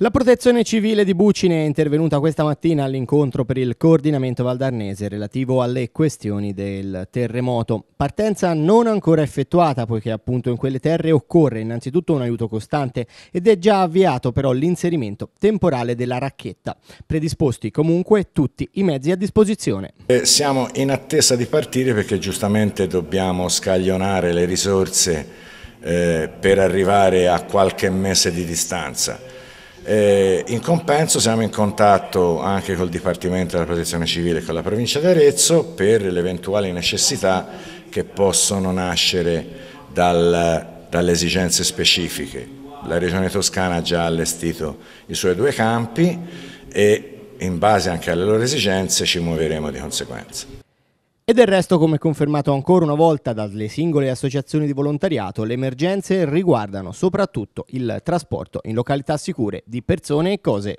La protezione civile di Bucine è intervenuta questa mattina all'incontro per il coordinamento valdarnese relativo alle questioni del terremoto. Partenza non ancora effettuata poiché appunto in quelle terre occorre innanzitutto un aiuto costante ed è già avviato però l'inserimento temporale della racchetta, predisposti comunque tutti i mezzi a disposizione. Eh, siamo in attesa di partire perché giustamente dobbiamo scaglionare le risorse eh, per arrivare a qualche mese di distanza eh, in compenso siamo in contatto anche col Dipartimento della Protezione Civile e con la provincia di Arezzo per le eventuali necessità che possono nascere dal, dalle esigenze specifiche. La Regione Toscana ha già allestito i suoi due campi e in base anche alle loro esigenze ci muoveremo di conseguenza. E del resto, come confermato ancora una volta dalle singole associazioni di volontariato, le emergenze riguardano soprattutto il trasporto in località sicure di persone e cose